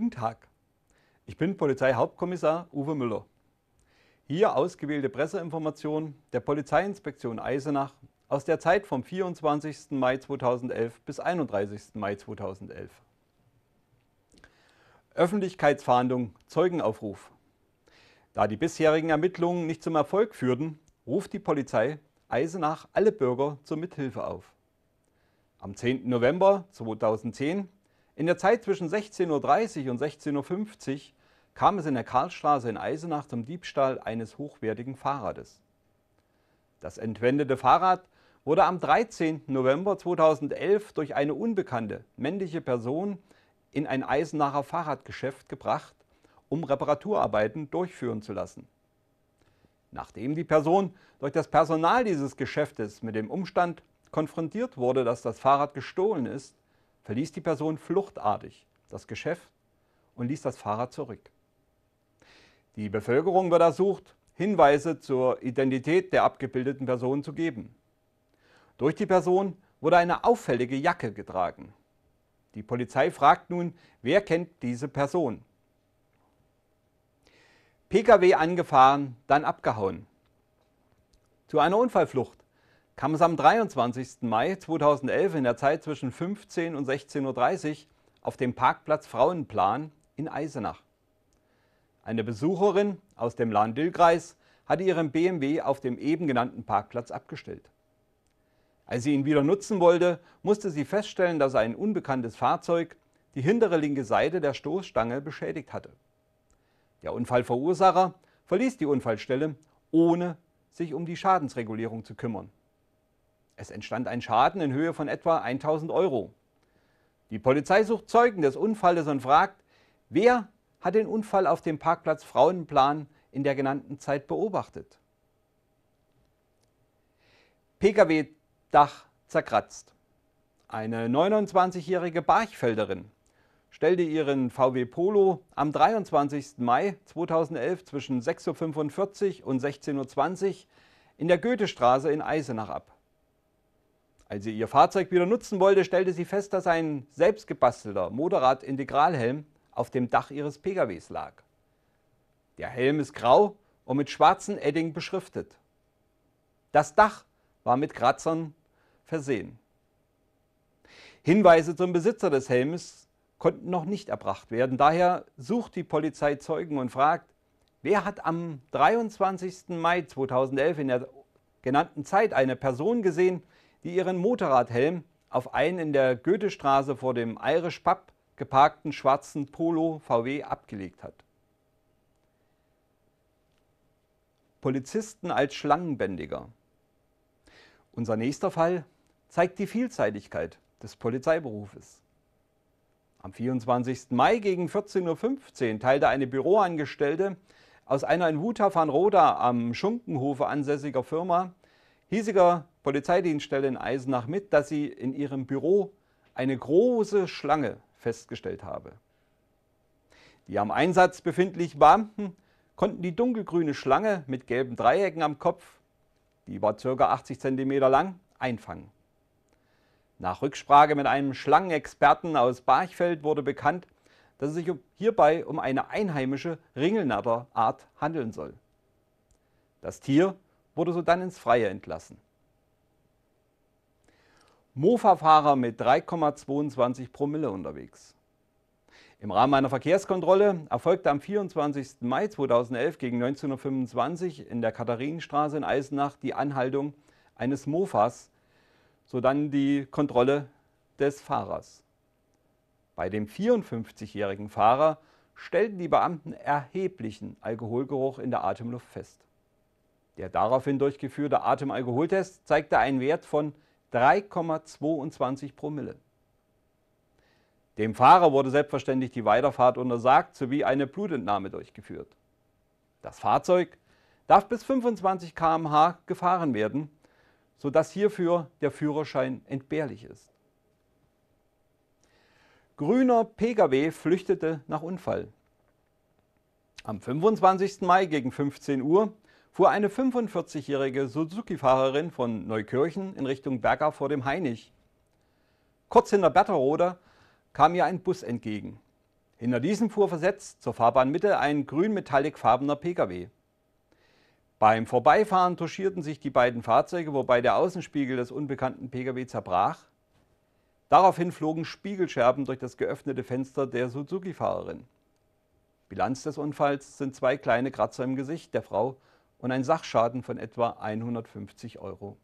Guten Tag, ich bin Polizeihauptkommissar Uwe Müller. Hier ausgewählte Presseinformationen der Polizeiinspektion Eisenach aus der Zeit vom 24. Mai 2011 bis 31. Mai 2011. Öffentlichkeitsfahndung Zeugenaufruf. Da die bisherigen Ermittlungen nicht zum Erfolg führten, ruft die Polizei Eisenach alle Bürger zur Mithilfe auf. Am 10. November 2010 in der Zeit zwischen 16.30 Uhr und 16.50 Uhr kam es in der Karlstraße in Eisenach zum Diebstahl eines hochwertigen Fahrrades. Das entwendete Fahrrad wurde am 13. November 2011 durch eine unbekannte männliche Person in ein Eisenacher Fahrradgeschäft gebracht, um Reparaturarbeiten durchführen zu lassen. Nachdem die Person durch das Personal dieses Geschäftes mit dem Umstand konfrontiert wurde, dass das Fahrrad gestohlen ist, verließ die Person fluchtartig das Geschäft und ließ das Fahrrad zurück. Die Bevölkerung wird ersucht, Hinweise zur Identität der abgebildeten Person zu geben. Durch die Person wurde eine auffällige Jacke getragen. Die Polizei fragt nun, wer kennt diese Person? Pkw angefahren, dann abgehauen. Zu einer Unfallflucht kam es am 23. Mai 2011 in der Zeit zwischen 15 und 16.30 Uhr auf dem Parkplatz Frauenplan in Eisenach. Eine Besucherin aus dem Lahn-Dill-Kreis hatte ihren BMW auf dem eben genannten Parkplatz abgestellt. Als sie ihn wieder nutzen wollte, musste sie feststellen, dass ein unbekanntes Fahrzeug die hintere linke Seite der Stoßstange beschädigt hatte. Der Unfallverursacher verließ die Unfallstelle, ohne sich um die Schadensregulierung zu kümmern. Es entstand ein Schaden in Höhe von etwa 1000 Euro. Die Polizei sucht Zeugen des Unfalles und fragt, wer hat den Unfall auf dem Parkplatz Frauenplan in der genannten Zeit beobachtet? Pkw-Dach zerkratzt. Eine 29-jährige Barchfelderin stellte ihren VW Polo am 23. Mai 2011 zwischen 6.45 Uhr und 16.20 Uhr in der Goethestraße in Eisenach ab. Als sie ihr Fahrzeug wieder nutzen wollte, stellte sie fest, dass ein selbstgebastelter Motorrad-Integralhelm auf dem Dach ihres PKWs lag. Der Helm ist grau und mit schwarzen Edding beschriftet. Das Dach war mit Kratzern versehen. Hinweise zum Besitzer des Helmes konnten noch nicht erbracht werden. Daher sucht die Polizei Zeugen und fragt, wer hat am 23. Mai 2011 in der genannten Zeit eine Person gesehen, die ihren Motorradhelm auf einen in der Goethestraße vor dem Irish Pub geparkten schwarzen Polo VW abgelegt hat. Polizisten als Schlangenbändiger. Unser nächster Fall zeigt die Vielseitigkeit des Polizeiberufes. Am 24. Mai gegen 14.15 Uhr teilte eine Büroangestellte aus einer in Wutha van Roda am Schunkenhofe ansässiger Firma hiesiger Polizeidienststelle in Eisenach mit, dass sie in ihrem Büro eine große Schlange festgestellt habe. Die am Einsatz befindlichen Beamten hm, konnten die dunkelgrüne Schlange mit gelben Dreiecken am Kopf, die war ca. 80 cm lang, einfangen. Nach Rücksprache mit einem Schlangenexperten aus Barchfeld wurde bekannt, dass es sich hierbei um eine einheimische Ringelnatterart handeln soll. Das Tier wurde so dann ins Freie entlassen. Mofa-Fahrer mit 3,22 Promille unterwegs. Im Rahmen einer Verkehrskontrolle erfolgte am 24. Mai 2011 gegen 1925 in der Katharinenstraße in Eisenach die Anhaltung eines Mofas, sodann die Kontrolle des Fahrers. Bei dem 54-jährigen Fahrer stellten die Beamten erheblichen Alkoholgeruch in der Atemluft fest. Der daraufhin durchgeführte Atemalkoholtest zeigte einen Wert von 3,22 Promille. Dem Fahrer wurde selbstverständlich die Weiterfahrt untersagt sowie eine Blutentnahme durchgeführt. Das Fahrzeug darf bis 25 km/h gefahren werden, sodass hierfür der Führerschein entbehrlich ist. Grüner Pkw flüchtete nach Unfall. Am 25. Mai gegen 15 Uhr fuhr eine 45-jährige Suzuki-Fahrerin von Neukirchen in Richtung Berger vor dem Hainich. Kurz hinter Berterode kam ihr ein Bus entgegen. Hinter diesem fuhr versetzt zur Fahrbahnmitte ein grün metallic Pkw. Beim Vorbeifahren touchierten sich die beiden Fahrzeuge, wobei der Außenspiegel des unbekannten Pkw zerbrach. Daraufhin flogen Spiegelscherben durch das geöffnete Fenster der Suzuki-Fahrerin. Bilanz des Unfalls sind zwei kleine Kratzer im Gesicht der Frau und ein Sachschaden von etwa 150 Euro.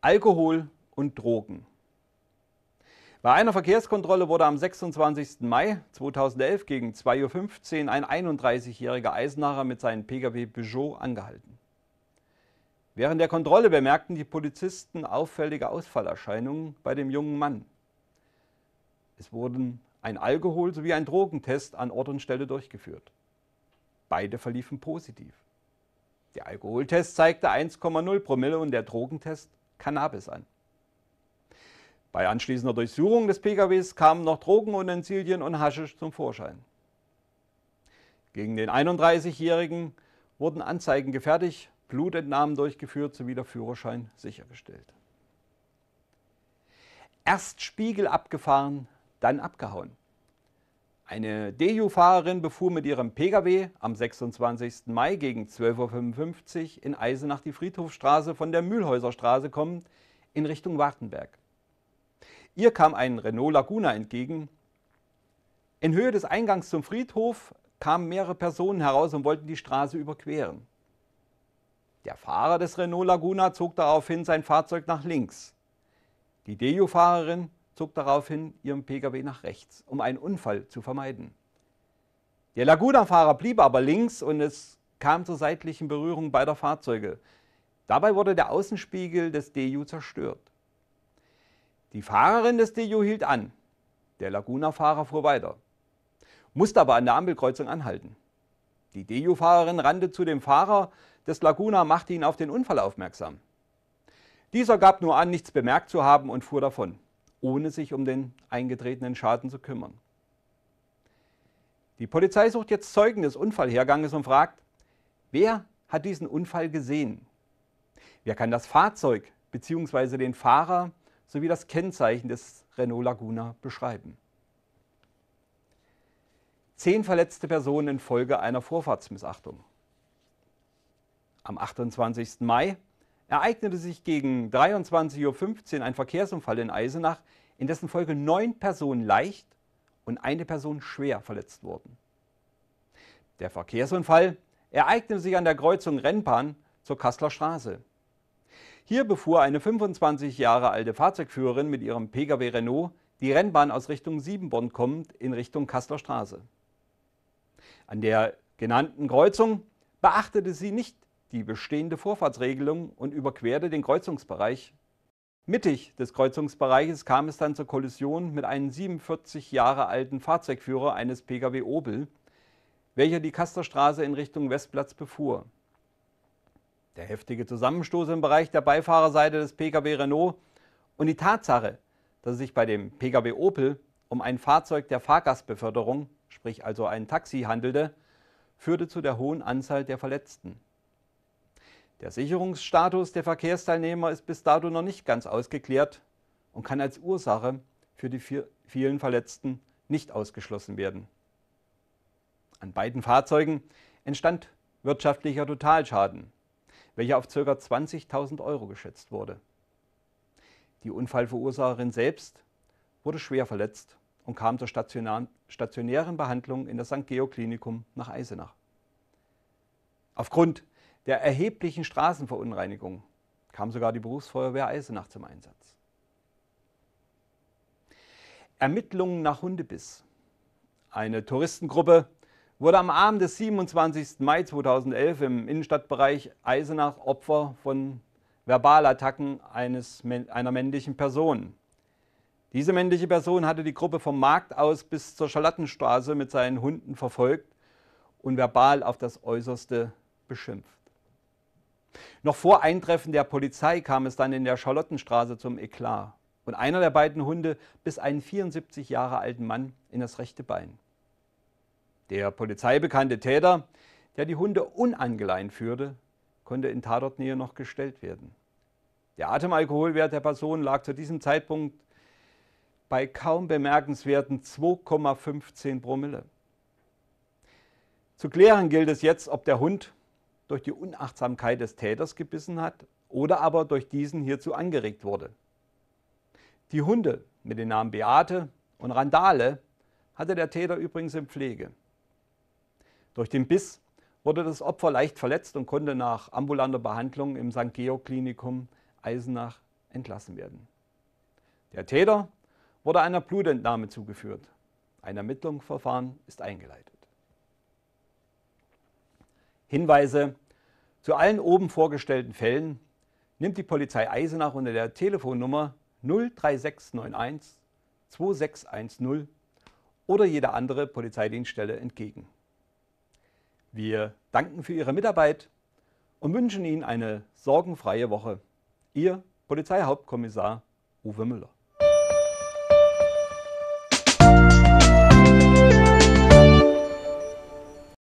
Alkohol und Drogen. Bei einer Verkehrskontrolle wurde am 26. Mai 2011 gegen 2.15 Uhr ein 31-jähriger Eisenacher mit seinem Pkw Peugeot angehalten. Während der Kontrolle bemerkten die Polizisten auffällige Ausfallerscheinungen bei dem jungen Mann. Es wurden ein Alkohol- sowie ein Drogentest an Ort und Stelle durchgeführt. Beide verliefen positiv. Der Alkoholtest zeigte 1,0 Promille und der Drogentest Cannabis an. Bei anschließender Durchsuchung des PKWs kamen noch Drogenutensilien und Haschisch zum Vorschein. Gegen den 31-Jährigen wurden Anzeigen gefertigt, Blutentnahmen durchgeführt sowie der Führerschein sichergestellt. Erst Spiegel abgefahren, dann abgehauen. Eine DU-Fahrerin befuhr mit ihrem Pkw am 26. Mai gegen 12.55 Uhr in Eisenach die Friedhofstraße von der Mühlhäuserstraße kommend in Richtung Wartenberg. Ihr kam ein Renault Laguna entgegen. In Höhe des Eingangs zum Friedhof kamen mehrere Personen heraus und wollten die Straße überqueren. Der Fahrer des Renault Laguna zog daraufhin sein Fahrzeug nach links. Die DU-Fahrerin zog daraufhin ihren Pkw nach rechts, um einen Unfall zu vermeiden. Der Laguna-Fahrer blieb aber links und es kam zur seitlichen Berührung beider Fahrzeuge. Dabei wurde der Außenspiegel des DU zerstört. Die Fahrerin des DU hielt an. Der Laguna-Fahrer fuhr weiter, musste aber an der Ampelkreuzung anhalten. Die DU-Fahrerin rannte zu dem Fahrer des Laguna, machte ihn auf den Unfall aufmerksam. Dieser gab nur an, nichts bemerkt zu haben und fuhr davon ohne sich um den eingetretenen Schaden zu kümmern. Die Polizei sucht jetzt Zeugen des Unfallherganges und fragt, wer hat diesen Unfall gesehen? Wer kann das Fahrzeug bzw. den Fahrer sowie das Kennzeichen des Renault Laguna beschreiben? Zehn verletzte Personen infolge einer Vorfahrtsmissachtung. Am 28. Mai ereignete sich gegen 23.15 Uhr ein Verkehrsunfall in Eisenach, in dessen Folge neun Personen leicht und eine Person schwer verletzt wurden. Der Verkehrsunfall ereignete sich an der Kreuzung Rennbahn zur Kassler Straße. Hier befuhr eine 25 Jahre alte Fahrzeugführerin mit ihrem Pkw Renault die Rennbahn aus Richtung Siebenborn kommend in Richtung Kasseler Straße. An der genannten Kreuzung beachtete sie nicht die bestehende Vorfahrtsregelung und überquerte den Kreuzungsbereich. Mittig des Kreuzungsbereiches kam es dann zur Kollision mit einem 47 Jahre alten Fahrzeugführer eines Pkw Opel, welcher die Kasterstraße in Richtung Westplatz befuhr. Der heftige Zusammenstoß im Bereich der Beifahrerseite des Pkw Renault und die Tatsache, dass es sich bei dem Pkw Opel um ein Fahrzeug der Fahrgastbeförderung, sprich also ein Taxi, handelte, führte zu der hohen Anzahl der Verletzten. Der Sicherungsstatus der Verkehrsteilnehmer ist bis dato noch nicht ganz ausgeklärt und kann als Ursache für die vielen Verletzten nicht ausgeschlossen werden. An beiden Fahrzeugen entstand wirtschaftlicher Totalschaden, welcher auf ca. 20.000 Euro geschätzt wurde. Die Unfallverursacherin selbst wurde schwer verletzt und kam zur stationären Behandlung in das St. Geo Klinikum nach Eisenach. Aufgrund der erheblichen Straßenverunreinigung kam sogar die Berufsfeuerwehr Eisenach zum Einsatz. Ermittlungen nach Hundebiss. Eine Touristengruppe wurde am Abend des 27. Mai 2011 im Innenstadtbereich Eisenach Opfer von Verbalattacken eines, einer männlichen Person. Diese männliche Person hatte die Gruppe vom Markt aus bis zur Charlottenstraße mit seinen Hunden verfolgt und verbal auf das Äußerste beschimpft. Noch vor Eintreffen der Polizei kam es dann in der Charlottenstraße zum Eklat. Und einer der beiden Hunde biss einen 74 Jahre alten Mann in das rechte Bein. Der polizeibekannte Täter, der die Hunde unangeleint führte, konnte in Tatortnähe noch gestellt werden. Der Atemalkoholwert der Person lag zu diesem Zeitpunkt bei kaum bemerkenswerten 2,15 Promille. Zu klären gilt es jetzt, ob der Hund durch die Unachtsamkeit des Täters gebissen hat oder aber durch diesen hierzu angeregt wurde. Die Hunde mit den Namen Beate und Randale hatte der Täter übrigens in Pflege. Durch den Biss wurde das Opfer leicht verletzt und konnte nach ambulanter Behandlung im St. Georg Klinikum Eisenach entlassen werden. Der Täter wurde einer Blutentnahme zugeführt. Ein Ermittlungsverfahren ist eingeleitet. Hinweise. Zu allen oben vorgestellten Fällen nimmt die Polizei Eisenach unter der Telefonnummer 03691 2610 oder jede andere Polizeidienststelle entgegen. Wir danken für Ihre Mitarbeit und wünschen Ihnen eine sorgenfreie Woche. Ihr Polizeihauptkommissar Uwe Müller.